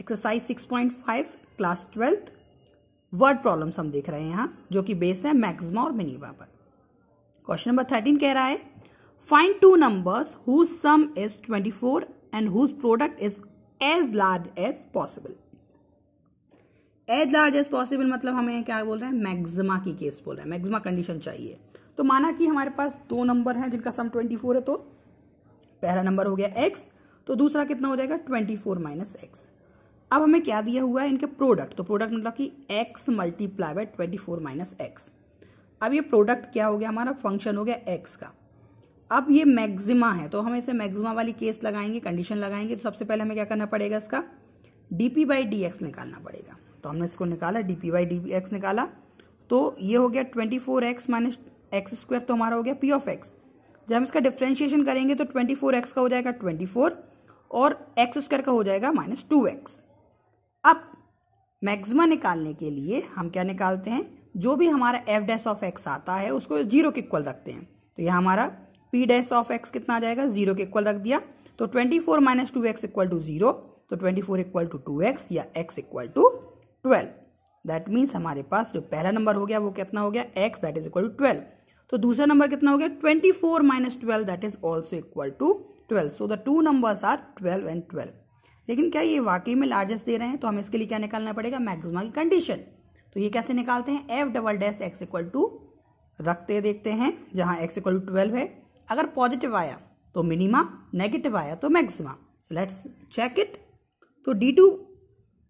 exercise 6.5 class twelfth word problems हम देख रहे हैं यहाँ जो कि बेस है मैक्सिमा और मिनिमा पर क्वेश्चन नंबर थर्टीन कह रहा है find two numbers whose sum is 24 and whose product is as large as possible as large as possible मतलब हमें क्या बोल रहे हैं मैक्सिमा की केस बोल रहे हैं मैक्सिमा कंडीशन चाहिए तो माना कि हमारे पास दो नंबर हैं जिनका सम 24 है तो पहला नंबर हो गया एक्स तो दूसरा कितना हो जाएगा 24 फोर माइनस एक्स अब हमें क्या दिया हुआ है इनके प्रोडक्ट तो प्रोडक्ट मतलब कि X multiply by twenty four minus X अब ये प्रोडक्ट क्या हो गया हमारा फंक्शन हो गया एक्स का अब ये मैक्सिमा है तो हम इसे मैक्सिमा वाली केस लगाएंगे कंडीशन लगाएंगे तो सबसे पहले हमें क्या करना पड़ेगा इसका D P by D X निकालना पड़ेगा तो हमने इसको निकाला D P by D X निकाला तो ये हो गया twenty four x minus X square तो हमारा हो गया पी ऑफ एक्स जब हम इसका डिफ्रेंशिएशन करेंगे तो ट्वेंटी फोर एक्स का हो जाएगा ट्वेंटी फोर और एक्स स्क्वायर का हो जाएगा माइनस टू एक्स अब मैक्सिमा निकालने के लिए हम क्या निकालते हैं जो भी हमारा एफ डैश ऑफ एक्स आता है उसको जीरो के इक्वल रखते हैं तो यह हमारा पी डैश ऑफ एक्स कितना आ जाएगा जीरो के इक्वल रख दिया तो twenty four minus two X equal to zero तो twenty four equal to two X या X equal to twelve that means हमारे पास जो पहला नंबर हो गया वो कितना हो गया X that is equal to twelve तो दूसरा नंबर कितना हो गया twenty four minus twelve that is also equal to twelve so the two numbers are twelve and twelve लेकिन क्या ये वाकई में लार्जेस्ट दे रहे हैं तो हमें इसके लिए क्या निकालना पड़ेगा मैक्सिमा की कंडीशन तो ये कैसे निकालते हैं F double dash X equal to रखते देखते हैं जहाँ एक्स इक्वल टू ट्वेल्व है अगर पॉजिटिव आया तो मिनिमा नेगेटिव आया तो मैक्सिमा लेट्स चेक इट तो D two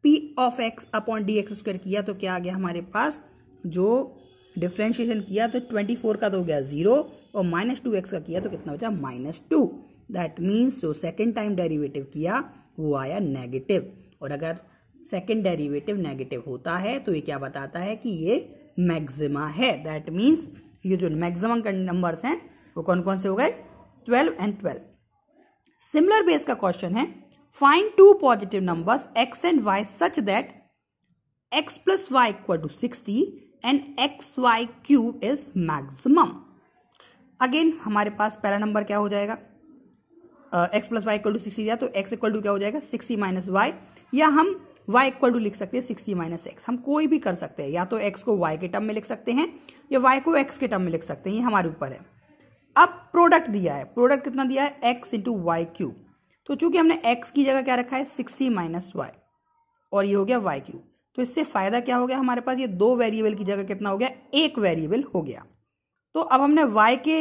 P of X upon D X square किया तो क्या आ गया हमारे पास जो डिफ्रेंशिएशन किया तो ट्वेंटी फोर का तो हो गया जीरो और माइनस टू एक्स का किया तो कितना बचा माइनस टू दैट मीन्स जो सेकेंड टाइम डेरिवेटिव किया वो आया नेगेटिव और अगर सेकेंड डेरीवेटिव नेगेटिव होता है तो ये क्या बताता है कि ये मैक्सिमा है दैट मीन्स ये जो मैक्सिमम नंबर्स हैं वो कौन कौन से हो गए twelve and twelve similar base का क्वेश्चन है find two positive numbers X and Y such that X plus Y equal to sixty and X Y cube is maximum again हमारे पास पहला नंबर क्या हो जाएगा X plus Y equal to sixty दिया तो एक्स इक्वल टू क्या हो जाएगा सिक्सटी माइनस वाई या हम y इक्वल टू लिख सकते हैं सिक्सटी माइनस एक्स हम कोई भी कर सकते हैं या तो x को y के टर्म में लिख सकते हैं या y को x के टर्म में लिख सकते हैं ये हमारे ऊपर है अब प्रोडक्ट दिया है प्रोडक्ट कितना दिया है x इंटू वाई क्यूब तो चूंकि हमने x की जगह क्या रखा है सिक्सटी माइनस वाई और ये हो गया वाई क्यूब तो इससे फायदा क्या हो गया हमारे पास ये दो वेरिएबल की जगह कितना हो गया एक वेरिएबल हो गया तो अब हमने y के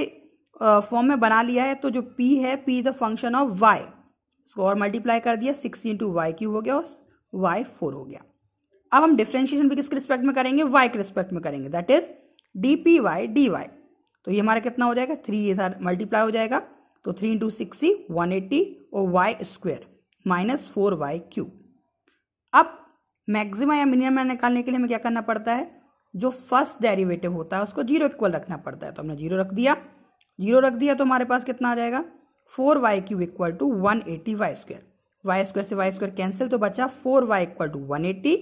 फॉर्म में बना लिया है तो जो पी है P the function of Y इसको और मल्टीप्लाई कर दिया सिक्स इंटू वाई क्यू हो गया और वाई फोर हो गया अब हम डिफ्रेंशिएशन भी किसके रिस्पेक्ट में करेंगे वाई के रिस्पेक्ट में करेंगे that is D P Y D Y तो ये हमारा कितना हो जाएगा थ्री इधर मल्टीप्लाई हो जाएगा तो three into six one eighty और Y square minus four Y cube अब मैक्सिमा या मिनिमम निकालने के लिए हमें क्या करना पड़ता है जो फर्स्ट डेरिवेटिव होता है उसको जीरो इक्वल रखना पड़ता है तो हमने जीरो रख दिया जीरो रख दिया तो हमारे पास कितना आ जाएगा four Y cube equal to one eighty Y square Y square से वाई स्क्वायर कैंसिल तो बचा four Y equal to one eighty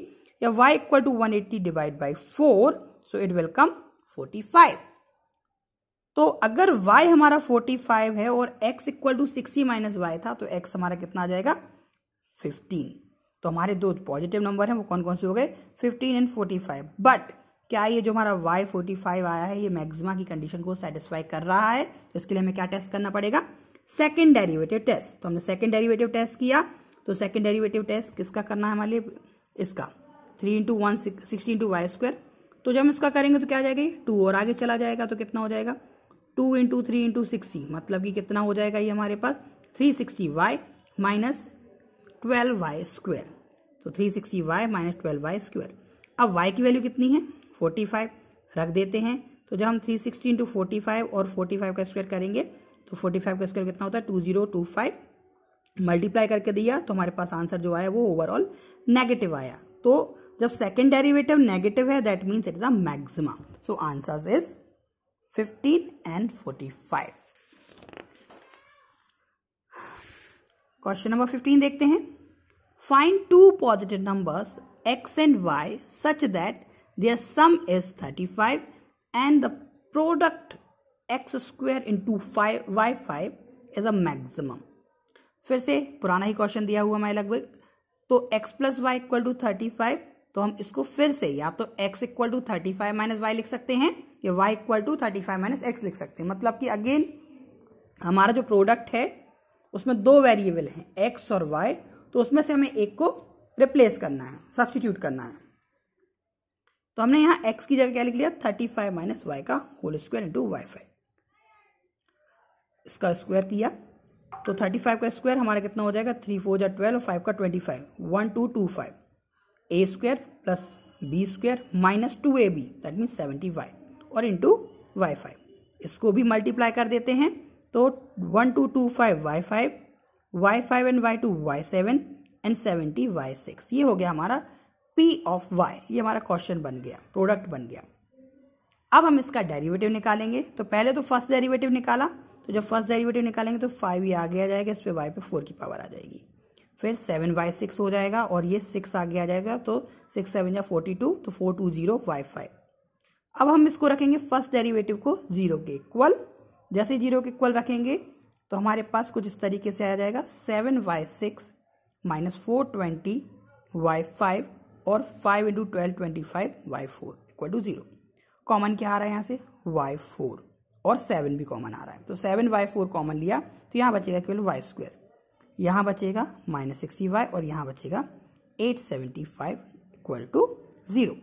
या Y equal to one eighty divide by four so it will come forty five तो अगर y हमारा 45 है और x equal to sixty minus Y था तो x हमारा कितना आ जाएगा 15 तो हमारे दो पॉजिटिव नंबर हैं वो कौन कौन से हो गए 15 एंड 45 बट क्या ये जो हमारा वाई फोर्टी फाइव आया है ये मैक्सिमा की कंडीशन को सेटिस्फाई कर रहा है तो इसके लिए हमें क्या टेस्ट करना पड़ेगा सेकेंड डेरिवेटिव टेस्ट तो हमने सेकेंड डेरिवेटिव टेस्ट किया तो सेकेंड डेरिवेटिव टेस्ट किसका करना है हमारे लिए इसका three into one sixty into Y square तो जब हम इसका करेंगे तो क्या आ जाएगा टू और आगे चला जाएगा तो कितना हो जाएगा two into three into sixty मतलब कि कितना हो जाएगा ये हमारे पास three sixty Y minus twelve Y square तो three sixty Y minus twelve Y square अब वाई की वैल्यू कितनी है फोर्टी फाइव रख देते हैं तो जब हम three sixty into forty five और फोर्टी फाइव का स्क्वायर करेंगे तो फोर्टी फाइव का स्क्वायर कितना होता है two zero two five multiply करके दिया तो हमारे पास आंसर जो आया वो ओवरऑल नेगेटिव आया तो जब सेकेंड डेरिवेटिव नेगेटिव है that means it is a maxima so answer is fifteen and forty five question number fifteen देखते हैं find two positive numbers X and Y such that Their sum is 35 and the product x square into five Y five is a maximum फिर से पुराना ही question दिया हुआ हमारे लगभग तो x plus Y equal to thirty five तो हम इसको फिर से या तो x equal to thirty five minus Y लिख सकते हैं या y equal to thirty five minus X लिख सकते हैं मतलब कि अगेन हमारा जो प्रोडक्ट है उसमें दो वेरिएबल हैं x और y तो उसमें से हमें एक को रिप्लेस करना है सब्सटीट्यूट करना है तो हमने यहाँ x की जगह क्या लिख लिया थर्टी फाइव माइनस वाई का whole square into Y five इसका स्क्वायर किया तो थर्टी फाइव का स्क्वायर हमारा कितना हो जाएगा थ्री फोर या ट्वेल्व और फाइव का twenty five one two two five A square plus B square minus two A B that means seventy five और इंटू वाई फाइव इसको भी मल्टीप्लाई कर देते हैं तो one two two five Y five Y five and Y two Y seven and seventy Y six ये हो गया हमारा पी ऑफ वाई ये हमारा क्वेश्चन बन गया प्रोडक्ट बन गया अब हम इसका डेरिवेटिव निकालेंगे तो पहले तो फर्स्ट डेरिवेटिव निकाला तो जब फर्स्ट डेरिवेटिव निकालेंगे तो फाइव ये आगे आ जाएगा इस पर वाई पे फोर की पावर आ जाएगी फिर सेवन वाई सिक्स हो जाएगा और ये सिक्स आगे आ जाएगा तो सिक्स सेवन या फोर्टी टू तो four two zero Y five अब हम इसको रखेंगे फर्स्ट डेरिवेटिव को जीरो के इक्वल जैसे जीरो के इक्वल रखेंगे तो हमारे पास कुछ इस तरीके से आ जाएगा seven Y six minus four twenty Y five और five into twelve twenty five Y four equal to zero common क्या आ रहा है यहाँ से वाई फोर और सेवन भी कॉमन आ रहा है तो सेवन वाई फोर कॉमन लिया तो यहाँ बचेगा केवल वाई स्क्वायर यहाँ बचेगा माइनस सिक्सटी वाई और यहाँ बचेगा eight seventy five equal to zero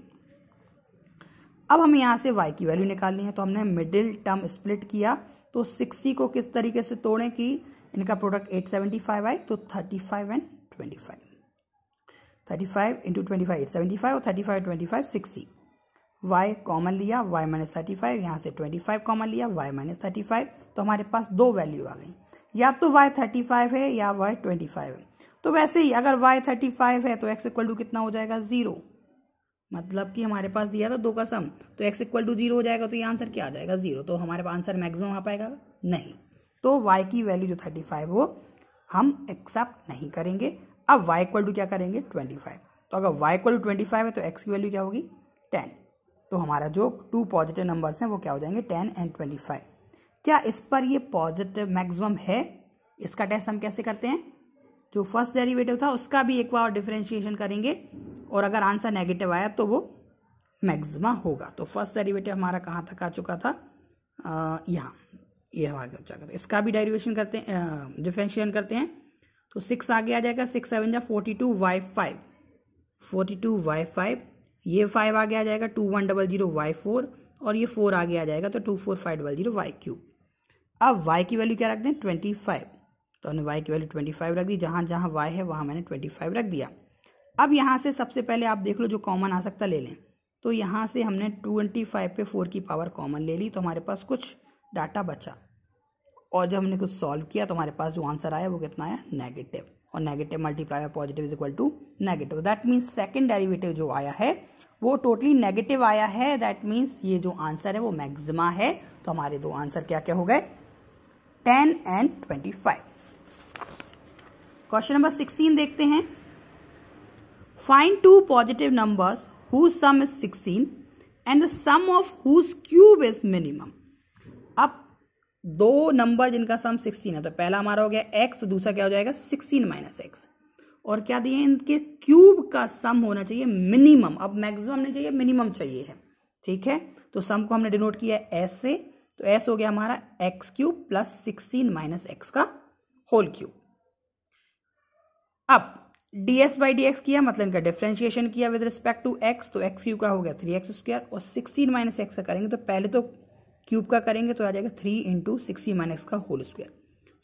अब हम यहाँ से y की वैल्यू निकालनी है तो हमने मिडिल टर्म स्प्लिट किया तो 60 को किस तरीके से तोड़ें कि इनका प्रोडक्ट 875 आए तो 35 and 25 thirty five into twenty five seventy five और thirty five twenty five Y common लिया वाई माइनस थर्टी फाइव यहाँ से ट्वेंटी फाइव कॉमन लिया वाई माइनस थर्टी फाइव तो हमारे पास दो वैल्यू आ गई या तो वाई थर्टी फाइव है या वाई ट्वेंटी फाइव है तो वैसे ही अगर वाई थर्टी फाइव है तो एक्स इक्वल टू कितना हो जाएगा ज़ीरो मतलब कि हमारे पास दिया था दो का सम तो एक्स इक्वल टू जीरो हो जाएगा तो ये आंसर क्या आ जाएगा जीरो तो हमारे पास आंसर मैक्सिमम आ पाएगा नहीं तो वाई की वैल्यू जो थर्टी फाइव हो हम एक्सेप्ट नहीं करेंगे अब y इक्वल टू क्या करेंगे 25 तो अगर y इक्वल टू ट्वेंटी है तो x की वैल्यू क्या होगी 10 तो हमारा जो टू पॉजिटिव नंबर्स हैं वो क्या हो जाएंगे 10 एंड 25 क्या इस पर ये पॉजिटिव मैक्सिमम है इसका टेस्ट हम कैसे करते हैं जो फर्स्ट डेरिवेटिव था उसका भी एक बार डिफ्रेंशिएशन करेंगे और अगर आंसर नेगेटिव आया तो वो मैक्सिमा होगा तो फर्स्ट डेरिवेटिव हमारा कहाँ तक आ चुका था यहाँ ये हमारा चुका था इसका भी डेरिवेशन करते हैं डिफ्रेंशिएशन करते हैं तो सिक्स आगे आ जाएगा सिक्स सेवन जा forty two Y five forty two Y five ये फाइव आगे आ जाएगा two one double zero Y four और ये फोर आगे आ जाएगा तो two four five double zero Y cube अब वाई की वैल्यू क्या रख दें ट्वेंटी फाइव तो हमने वाई की वैल्यू ट्वेंटी फाइव रख दी जहाँ जहाँ वाई है वहाँ मैंने ट्वेंटी फाइव रख दिया अब यहाँ से सबसे पहले आप देख लो जो कॉमन आ सकता ले लें तो यहाँ से हमने ट्वेंटी फाइव पे फोर की पावर कॉमन ले ली तो हमारे पास कुछ डाटा बचा और जब हमने कुछ सॉल्व किया तो हमारे पास जो आंसर आया वो कितना आया नेगेटिव और negative multiply by positive is equal to negative that means second derivative जो आया है वो टोटली नेगेटिव आया है दैट मीन्स ये जो आंसर है वो मैक्सिमा है तो हमारे दो आंसर क्या क्या हो गए ten and twenty five question number sixteen देखते हैं find two positive numbers whose sum is sixteen and the sum of whose cube is minimum दो नंबर जिनका सम सिक्सटीन है तो पहला हमारा हो गया एक्स तो दूसरा क्या हो जाएगा सिक्सटीन माइनस एक्स और क्या दिए इनके क्यूब का सम होना चाहिए मिनिमम अब मैक्सिमम नहीं चाहिए मिनिमम चाहिए है ठीक है तो सम को हमने डिनोट किया एस से तो एस हो गया हमारा X cube plus sixteen minus x का होल क्यूब अब डीएस बाई डी एक्स किया मतलब इनका डिफ्रेंशिएशन किया विद रिस्पेक्ट टू एक्स तो एक्स क्यू का हो गया थ्री एक्स स्क्वायर और सिक्सटीन माइनस एक्स का करेंगे तो पहले तो क्यूब का करेंगे तो आ जाएगा थ्री इंटू सिक्सटी माइनस का होल स्क्वायर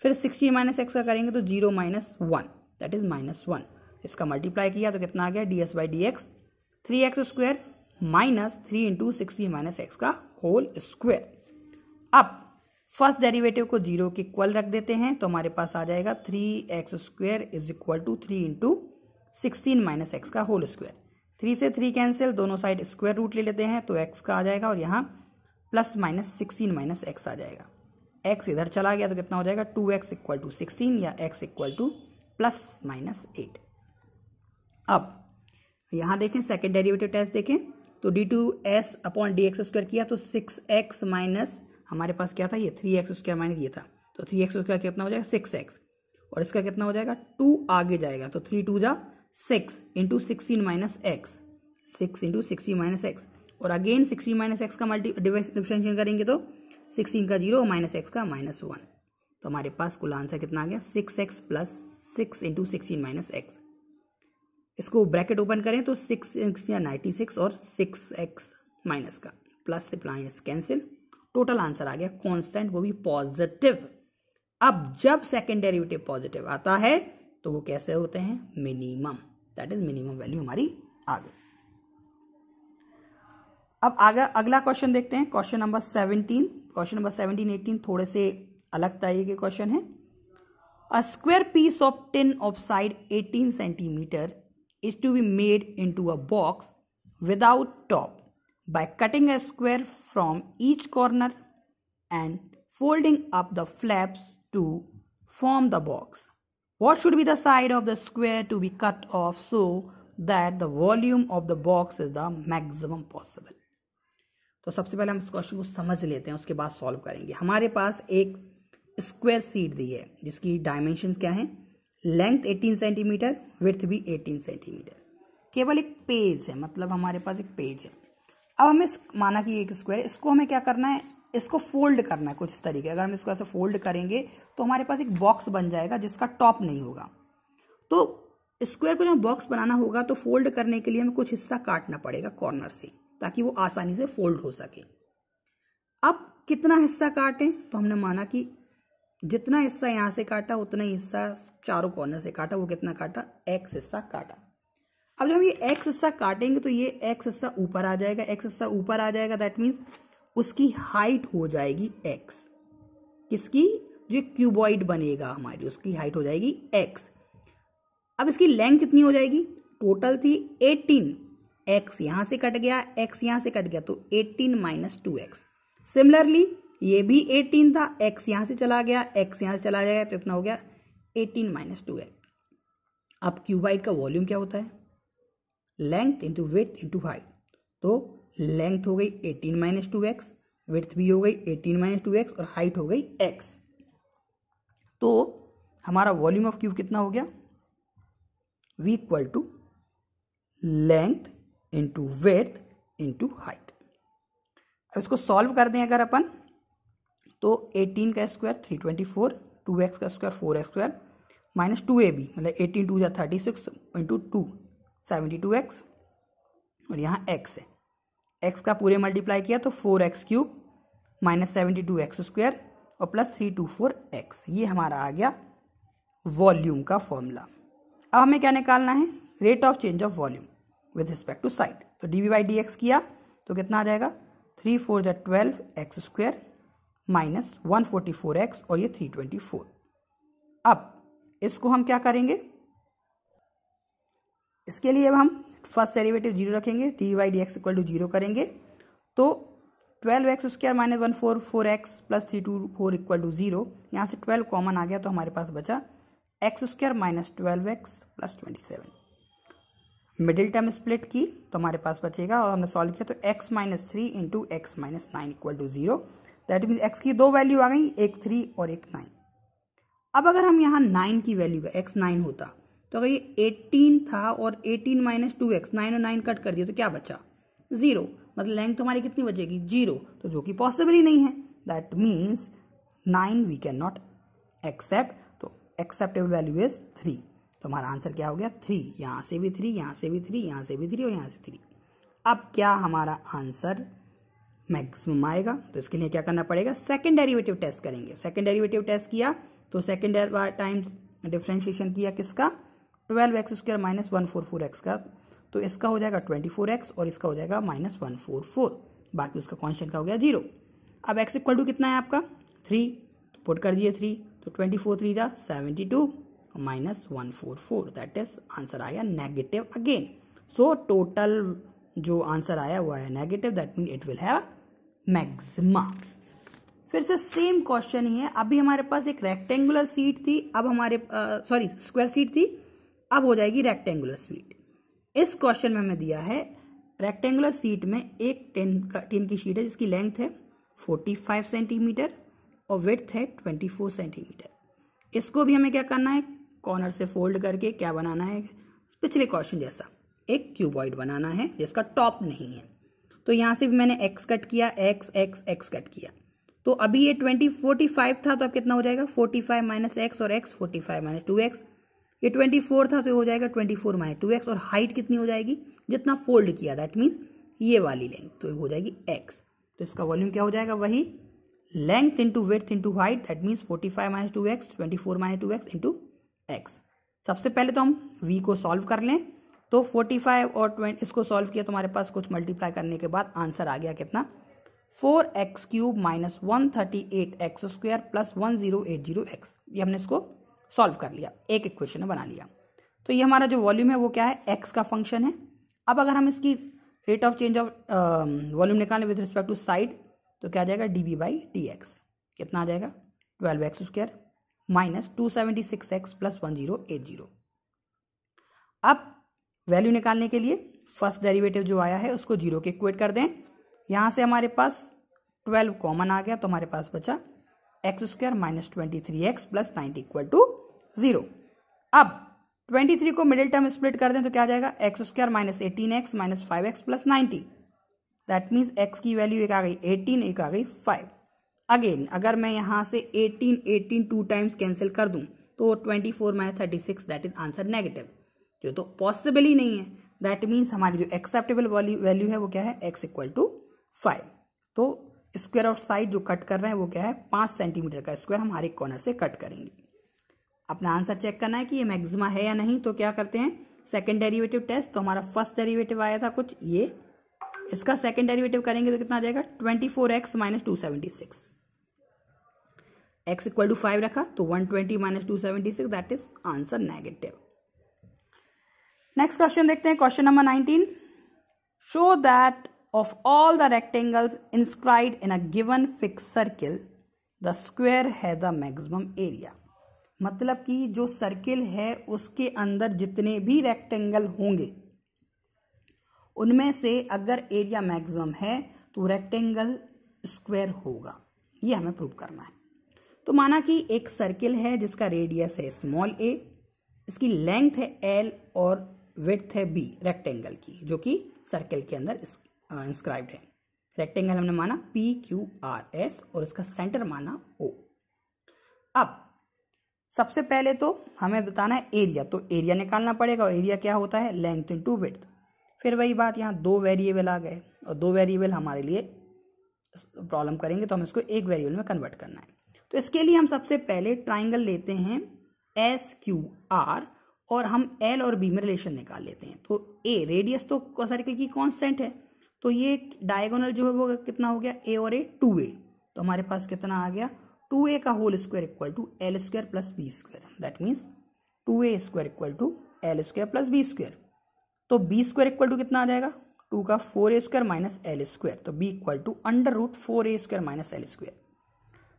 फिर सिक्सटी माइनस एक्स का करेंगे तो zero minus one that is minus one इसका मल्टीप्लाई किया तो कितना आ गया D S by D X three X square minus three into sixty minus x का होल स्क्वायर अब फर्स्ट डेरिवेटिव को जीरो के इक्वल रख देते हैं तो हमारे पास आ जाएगा three X square is equal to three into sixteen minus x का होल स्क्वायर थ्री से थ्री कैंसिल दोनों साइड स्क्वायर रूट ले लेते हैं तो एक्स का आ जाएगा और यहाँ plus minus sixteen minus X आ जाएगा एक्स इधर चला गया तो कितना हो जाएगा two X equal to sixteen या X equal to plus minus eight अब यहां देखें सेकेंड डेरिवेटिव टेस्ट देखें तो D two S upon D X square किया तो सिक्स एक्स माइनस हमारे पास क्या था ये थ्री एक्स स्क्वायर माइनस ये था तो थ्री एक्स स्क्वायर कितना हो जाएगा सिक्स एक्स और इसका कितना हो जाएगा टू आगे जाएगा तो थ्री टू जा six into sixteen minus x six into sixteen minus x और अगेन सिक्सटीन माइनस एक्स का मल्टी डिफ्रेंशिएशन करेंगे तो सिक्सटीन का जीरो माइनस एक्स का माइनस वन तो हमारे पास कुल आंसर कितना आ गया six x plus six into sixteen minus x इसको ब्रैकेट ओपन करें तो सिक्स या नाइन्टी सिक्स और सिक्स एक्स माइनस का प्लस से माइनस कैंसिल टोटल आंसर आ गया कॉन्स्टेंट वो भी पॉजिटिव अब जब सेकेंड डेरिवेटिव पॉजिटिव आता है तो वो कैसे होते हैं minimum that is minimum value हमारी आ गई अब आगे अगला क्वेश्चन देखते हैं question number seventeen question number seventeen eighteen थोड़े से अलग तरह के क्वेश्चन है a square piece of tin of side eighteen centimeter is to be made into a box without top by cutting a square from each corner and folding up the flaps to form the box what should be the side of the square to be cut off so that the volume of the box is the maximum possible तो सबसे पहले हम इस question को समझ लेते हैं उसके बाद सॉल्व करेंगे हमारे पास एक स्क्वायर सीट दी है जिसकी डायमेंशन क्या है लेंथ 18 सेंटीमीटर विथ भी 18 सेंटीमीटर केवल एक पेज है मतलब हमारे पास एक पेज है अब हमें माना कि एक स्क्वायर इसको हमें क्या करना है इसको फोल्ड करना है कुछ तरीके अगर हम इसको ऐसे फोल्ड करेंगे तो हमारे पास एक बॉक्स बन जाएगा जिसका टॉप नहीं होगा तो स्क्वायर को जब बॉक्स बनाना होगा तो फोल्ड करने के लिए हमें कुछ हिस्सा काटना पड़ेगा कॉर्नर से ताकि वो आसानी से फोल्ड हो सके अब कितना हिस्सा काटें तो हमने माना कि जितना हिस्सा यहाँ से काटा उतना हिस्सा चारों कॉर्नर से काटा वो कितना काटा एक्स हिस्सा काटा अब जब हम ये एक्स हिस्सा काटेंगे तो ये एक्स हिस्सा ऊपर आ जाएगा एक्स हिस्सा ऊपर आ जाएगा दैट मीन्स उसकी हाइट हो जाएगी एक्स किसकी जो क्यूबॉइड बनेगा हमारी उसकी हाइट हो जाएगी एक्स अब इसकी लेंथ कितनी हो जाएगी टोटल थी एटीन एक्स यहां से कट गया एक्स यहां से कट गया तो eighteen minus two x similarly ये भी एटीन था एक्स यहां से चला गया एक्स यहां से चला गया तो इतना हो गया एटीन माइनस टू एक्स अब क्यूबाइट का वॉल्यूम क्या होता है length into width into height तो लेंथ हो गई eighteen minus two x width भी हो गई एटीन माइनस टू एक्स और हाइट हो गई एक्स तो हमारा वॉल्यूम ऑफ क्यूब कितना हो गया v equal to length into width into height अब इसको सॉल्व कर दें अगर अपन तो 18 का स्क्वायर 324 2x का square four x square minus two ए बी मतलब एटीन टू या thirty six into two seventy two x और यहाँ एक्स है एक्स का पूरे मल्टीप्लाई किया तो four x cube minus seventy two x square और plus three two four x ये हमारा आ गया वॉल्यूम का फॉर्मूला अब हमें क्या निकालना है rate of change of volume with respect to side तो d v by D x किया तो कितना आ जाएगा थ्री फोर जै twelve x square minus one forty four x और ये थ्री ट्वेंटी फोर अब इसको हम क्या करेंगे इसके लिए अब हम फर्स्ट डेरिवेटिव जीरो रखेंगे d y d x equal to zero करेंगे तो twelve x square minus one four four x plus three two four equal to zero यहाँ से ट्वेल्व कॉमन आ गया तो हमारे पास बचा x square minus twelve x plus twenty seven middle term split की तो हमारे पास बचेगा और हमने सॉल्व किया तो x minus three into x minus nine equal to zero that mean x की दो वैल्यू आ गई एक थ्री और एक नाइन अब अगर हम यहाँ नाइन की वैल्यू का एक्स नाइन होता तो अगर ये एटीन था और eighteen minus two x nine और नाइन कट कर दिया तो क्या बचा जीरो मतलब लेंथ हमारी कितनी बचेगी जीरो तो जो कि पॉसिबल ही नहीं है that means nine we can not accept तो एक्सेप्टेबल वैल्यू इज थ्री तो हमारा आंसर क्या हो गया थ्री यहाँ से भी थ्री यहाँ से भी थ्री यहाँ से भी थ्री और यहाँ से थ्री अब क्या हमारा आंसर मैक्सिमम आएगा तो इसके लिए क्या करना पड़ेगा सेकेंड डेरिवेटिव टेस्ट करेंगे सेकेंड डेरिवेटिव टेस्ट किया तो सेकेंड टाइम डिफ्रेंशिएशन किया किसका twelve x square minus one four four x का तो इसका हो जाएगा ट्वेंटी फोर एक्स और इसका हो जाएगा माइनस वन फोर फोर बाकी उसका कॉन्स्टेंट का हो गया जीरो अब एक्स इक्वल टू कितना है आपका थ्री तो पुट कर दिए थ्री तो ट्वेंटी फोर थ्री था seventy two minus one four four that is answer आया नेगेटिव अगेन सो टोटल जो आंसर आया हुआ है negative that mean it will have maxima फिर से सेम क्वेश्चन ही है अभी हमारे पास एक रेक्टेंगुलर सीट थी अब हमारे सॉरी स्क्वायर सीट थी अब हो जाएगी रेक्टेंगुलर सीट इस क्वेश्चन में हमें दिया है रेक्टेंगुलर सीट में एक टेन का टेन की शीट है जिसकी लेंथ है 45 सेंटीमीटर और विथ है 24 सेंटीमीटर इसको भी हमें क्या करना है कॉर्नर से फोल्ड करके क्या बनाना है पिछले क्वेश्चन जैसा एक क्यूबॉइड बनाना है जिसका टॉप नहीं है तो यहाँ से भी मैंने एक्स कट किया एक्स एक्स एक्स कट किया तो अभी ये ट्वेंटी फोर्टी फाइव था तो अब कितना हो जाएगा फोर्टी फाइव माइनस एक्स और x forty five minus two x ये ट्वेंटी फोर था तो हो जाएगा twenty four minus two x और हाइट कितनी हो जाएगी जितना फोल्ड किया दैट मीन्स ये वाली लेंथ तो हो जाएगी एक्स तो इसका वॉल्यूम क्या हो जाएगा वही length into width into height that means forty five minus two x twenty four minus two x into x सबसे पहले तो हम वी को सॉल्व कर लें तो 45 और 20 इसको सॉल्व किया तुम्हारे तो पास कुछ मल्टीप्लाई करने के बाद आंसर आ गया कितना four x cube minus one thirty eight x square plus one zero eight zero x ये हमने इसको सॉल्व कर लिया एक इक्वेशन में बना लिया तो ये हमारा जो वॉल्यूम है वो क्या है एक्स का फंक्शन है अब अगर हम इसकी rate of change of volume निकालें विद रिस्पेक्ट टू साइड तो क्या आ जाएगा d b by D x कितना आ जाएगा twelve x square minus two seventy six x plus one zero eight zero अब वैल्यू निकालने के लिए फर्स्ट डेरिवेटिव जो आया है उसको जीरो के इक्वेट कर दें यहां से हमारे पास ट्वेल्व कॉमन आ गया तो हमारे पास बचा x square minus twenty three x plus ninety equal to zero अब ट्वेंटी थ्री को मिडिल टर्म स्प्लिट कर दें तो क्या आ जाएगा x square minus eighteen x minus five x plus ninety that means x की वैल्यू एक आ गई एटीन एक आ गई फाइव अगेन अगर मैं यहाँ से 18 18 टू टाइम्स कैंसिल कर दूँ तो 24 four minus thirty six that is answer negative जो तो पॉसिबल ही नहीं है दैट मीन्स हमारी जो एक्सेप्टेबल वैल्यू है वो क्या है एक्स इक्वल टू फाइव तो स्क्वायर ऑफ साइड जो कट कर रहे हैं वो क्या है पाँच सेंटीमीटर का स्क्वायर हम हर एक कॉर्नर से कट करेंगे अपना आंसर चेक करना है कि ये मैक्सिमा है या नहीं तो क्या करते हैं सेकेंड डेरिवेटिव टेस्ट तो हमारा फर्स्ट डेरिवेटिव आया था कुछ ये इसका सेकेंड डेरिवेटिव करेंगे तो कितना आ जाएगा twenty four x minus two seventy six x equal to five रखा तो one twenty minus two seventy six that is answer negative next question देखते हैं question number nineteen show that of all the rectangles inscribed इन a given fixed circle the square has the maximum area मतलब कि जो circle है उसके अंदर जितने भी रेक्टेंगल होंगे उनमें से अगर एरिया मैक्सिमम है तो रेक्टेंगल स्क्वायर होगा ये हमें प्रूव करना है तो माना कि एक सर्किल है जिसका रेडियस है स्मॉल ए इसकी लेंथ है एल और विथ है बी रेक्टेंगल की जो कि सर्किल के अंदर इंस्क्राइब्ड uh, है रेक्टेंगल हमने माना पी क्यू आर एस और इसका सेंटर माना ओ अब सबसे पहले तो हमें बताना है एरिया तो एरिया निकालना पड़ेगा एरिया क्या होता है लेंथ इन टू विथ फिर वही बात यहाँ दो वेरिएबल आ गए और दो वेरिएबल हमारे लिए प्रॉब्लम करेंगे तो हम इसको एक वेरिएबल में कन्वर्ट करना है तो इसके लिए हम सबसे पहले ट्राइंगल लेते हैं एस क्यू आर और हम एल और बी में रिलेशन निकाल लेते हैं तो ए रेडियस तो सर्कल की कॉन्स्टेंट है तो ये डायगोनल जो है वो कितना हो गया ए और ए टू ए तो हमारे पास कितना आ गया टू ए का whole square equal to l square plus B square that means two a square equal to l square plus B square तो बी स्क्वायर इक्वल टू कितना आ जाएगा टू का four a square minus l square तो b equal to under root four a square minus l square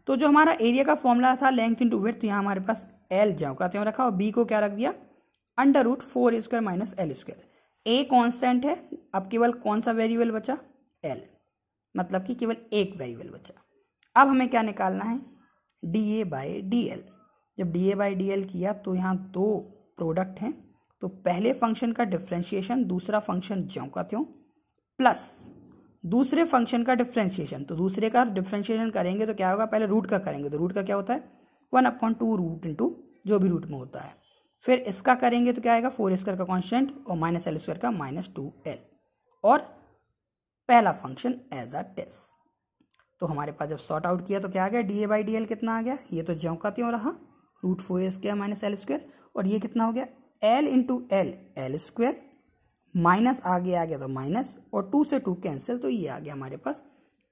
तो जो हमारा area का फॉर्मूला था लेंथ इंटू वेथ तो यहाँ हमारे पास एल जाओ का त्यों रखा और बी को क्या रख दिया under root four square minus l square a constant है अब केवल कौन सा वेरिएबल बचा एल मतलब कि केवल एक वेरिएबल बचा अब हमें क्या निकालना है d a by d l जब d a by d l किया तो यहाँ दो प्रोडक्ट हैं तो पहले फंक्शन का डिफ्रेंशिएशन दूसरा फंक्शन ज्यों का त्यों प्लस दूसरे फंक्शन का डिफ्रेंशिएशन तो दूसरे का डिफ्रेंशिएशन करेंगे तो क्या होगा पहले रूट का करेंगे तो रूट का क्या होता है one upon two root into जो भी रूट में होता है फिर इसका करेंगे तो क्या आएगा फोर स्क्वायर का कॉन्स्टेंट और माइनस एल स्क्वायर का माइनस टू एल और पहला फंक्शन एज अ टेस्ट तो हमारे पास जब सॉर्ट आउट किया तो क्या आ गया d a by d l कितना आ गया ये तो ज्योका क्यों त्यों रहा root four square minus l square और ये कितना हो गया l into l l square minus आगे आ गया तो माइनस और टू से टू कैंसिल तो ये आ गया हमारे पास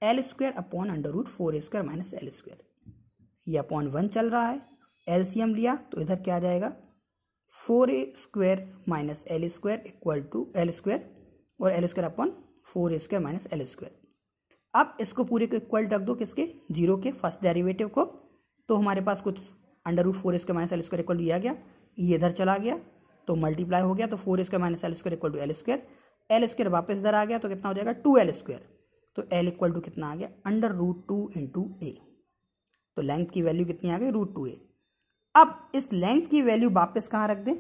l square upon under root four square minus l square ये अपॉन वन चल रहा है एलसीएम लिया तो इधर क्या आ जाएगा four a square minus l square equal to l square और l square upon four a square minus l square अब इसको पूरे को इक्वल रख दो किसके जीरो के फर्स्ट डेरिवेटिव को तो हमारे पास कुछ under root four square minus l square equal दिया गया ये इधर चला गया तो मल्टीप्लाई हो गया तो four square minus l square equal to l square l square वापस इधर आ गया तो कितना हो जाएगा टू एल स्क्वायर तो एल इक्वल टू कितना आ गया under root two into a तो लेंथ की वैल्यू कितनी आ गई रूट टू ए अब इस लेंथ की वैल्यू वापस कहाँ रख दें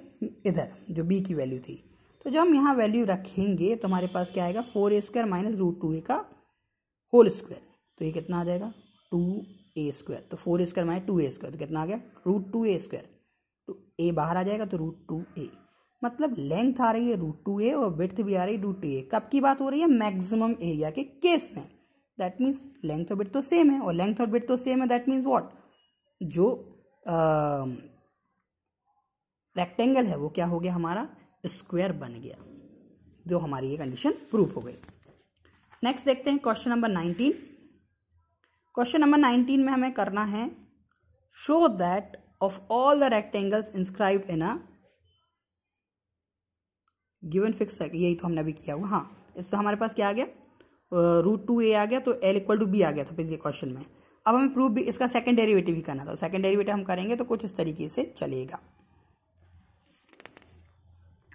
इधर जो बी की वैल्यू थी तो जब हम यहाँ वैल्यू रखेंगे तो हमारे पास क्या आएगा four a square minus root two a का होल स्क्वायर तो ये कितना आ जाएगा टू ए स्क्वायर तो four a square minus two a square तो कितना आ गया root two a square a बाहर आ जाएगा तो रूट टू ए मतलब लेंथ आ रही है रूट टू ए और ब्रिथ भी आ रही है रूट टू ए कब की बात हो रही है मैक्सिमम एरिया के केस में दैट मीन्स लेंथ और विथ तो सेम है और लेंथ और विथ तो सेम है दैट मीन्स वॉट जो रेक्टेंगल है वो क्या हो गया हमारा स्क्वायर बन गया जो हमारी ये कंडीशन प्रूव हो गई नेक्स्ट देखते हैं question number nineteen question number nineteen में हमें करना है show that of all the rectangles inscribed in a given fix circle यही तो हमने अभी किया हुआ हाँ इससे तो हमारे पास क्या आ गया रूट टू ए आ गया तो एल इक्वल टू बी आ गया था पिछले क्वेश्चन में अब हमें प्रूफ भी इसका सेकंड डेरिवेटिव भी करना था सेकंड डेरिवेटिव हम करेंगे तो कुछ इस तरीके से चलेगा